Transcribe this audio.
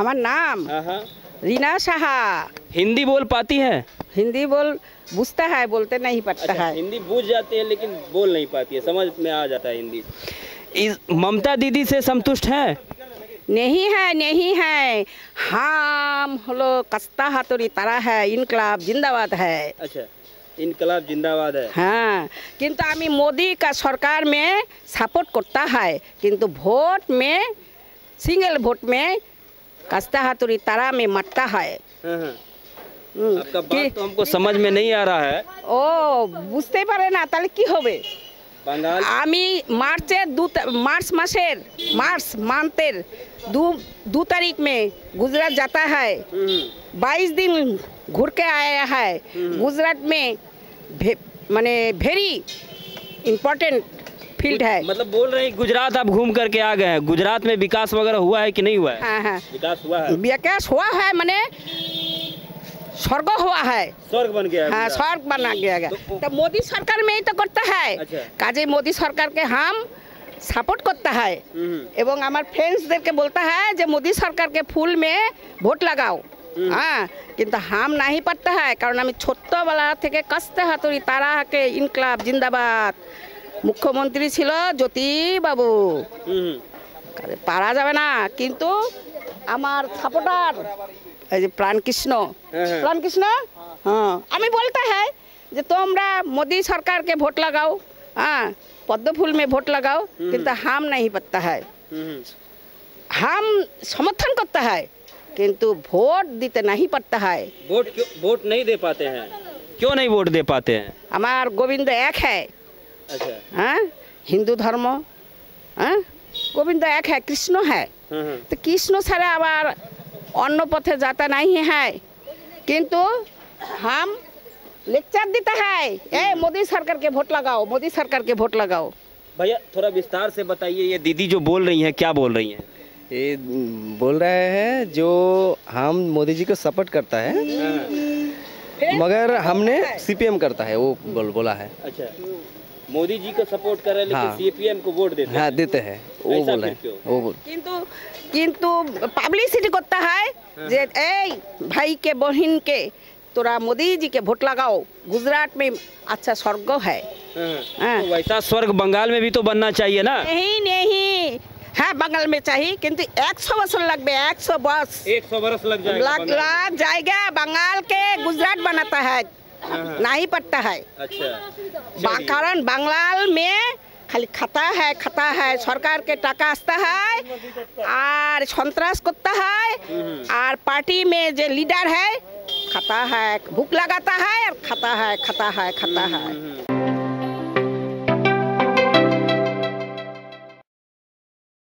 আমার नाम रीना शाह हिंदी बोल पाती है हिंदी बोल बुझता है बोलते नहीं पड़ता अच्छा, है हिंदी बुझ जाती है लेकिन बोल नहीं पाती है समझ में आ जाता है हिंदी इस ममता दीदी से संतुष्ट है नहीं है नहीं है हम लोग कस्ता हाथोरी तारा है इनकलाब जिंदाबाद है अच्छा इनकलाब जिंदाबाद है हाँ किंतु আমি मोदी का सरकार में सपोर्ट करता है किंतु वोट में सिंगल वोट में कसता है तुरी तारा में मटता है हाँ, हाँ। हम्म। आपका बात तो हमको समझ में नहीं आ रहा है ओ बुझते পারে ना तल की হবে आमी আমি মার্চের দু তা- মার্চ মাসের মার্চ মান্থের दो तारीख में गुजरात जाता है हम्म। बाईस दिन घूर के आया है हम्म। गुजरात में भे, मने भेरी इम्पोर्टेंट फील्ड है मतलब बोल रहे हैं गुजरात आप घूम करके आ गए हैं गुजरात में विकास वगैरह हुआ है कि नहीं हुआ है हाँ, हाँ। विकास हुआ है विकास हुआ है मैंने स्वर्ग हुआ है स्वर्ग बन गया हाँ स्वर्ग बना गया है तो, तो, मोदी सरकार में ही तो करता है अच्छा। काजे मोदी सरकार के हम सपोर्ट करता है हम्म, हम्म। एवं हमारे সাপোর্ট করতে হয় এবং আমার ফ্রেন্ডসদেরকে বলতে হয় যে মোদি সরকারকে ফুল মেয়ে ভোট লাগাও হ্যাঁ কিন্তু হাম নাহি পারতে হয় কারণ আমি ছোট্টবেলা कष्ट কাস্তে तारा के इनकलाब जिंदाबाद मुख्यमंत्री ছিলো জ্যোতি বাবু পারে যাবে না কিন্তু আমার সাপোর্টার এই যে প্লানকৃষ্ণ প্লানকৃষ্ণ हां আমি বলتا হয় যে তোমরা मोदी সরকার কে ভোট লাগাও हां পদ্ম ফুল মে ভোট লাগাও কিন্তু হাম نہیں بتতা है हम समर्थन करता है किंतु वोट देते नहीं पड़ता है वोट वोट नहीं दे पाते हैं क्यों नहीं वोट दे पाते हैं अमर गोविंद एक है अच्छा हाँ हिंदू धर्म হ্যাঁ हाँ? গোবিন্দ एक है कृष्ण है हम्म, हम्म। तो कृष्ण ছাড়া আবার अन्न पथे जाता नहीं है किंतु हम लेक्चर देता है ए हम्म। मोदी सरकार के वोट लगाओ मोदी सरकार के वोट लगाओ भैया थोड़ा विस्तार से बताइए ये दीदी जो बोल रही हैं क्या बोल रही हैं ये बोल रहे हैं जो हम मोदी जी को सपोर्ट करता है हाँ। मगर हमने सीपीएम करता है वो बोल बोला है अच्छा मोदी जी को सपोर्ट कर रहे हैं लेकिन सीपीएम हाँ। को वोट देते हैं हाँ, देते हैं वो बोले वो बोल किंतु किंतु पब्लिसिटी को तो है जे ए भाई के बहन के तोरा मोदी जी के वोट लगाओ गुजरात में अच्छा स्वर्ग है हाँ। तो वैसा स्वर्ग बंगाल में भी तो बनना चाहिए ना नहीं नहीं है बंगाल में चाहिए किंतु 100 वर्ष लग गए 100 वर्ष 100 वर्ष लग जाएगा लग, लग जाएगा बंगाल के गुजरात बनाता है हाँ। ना ही है अच्छा। कारण बंगाल में खाली खाता है खाता है सरकार के टाका आसता है और सन्त्रास करता है और हम्म। पार्टी में जो लीडर है खाता है भूख लगाता है और खाता है खाता है खाता है। हम्म, हम्म,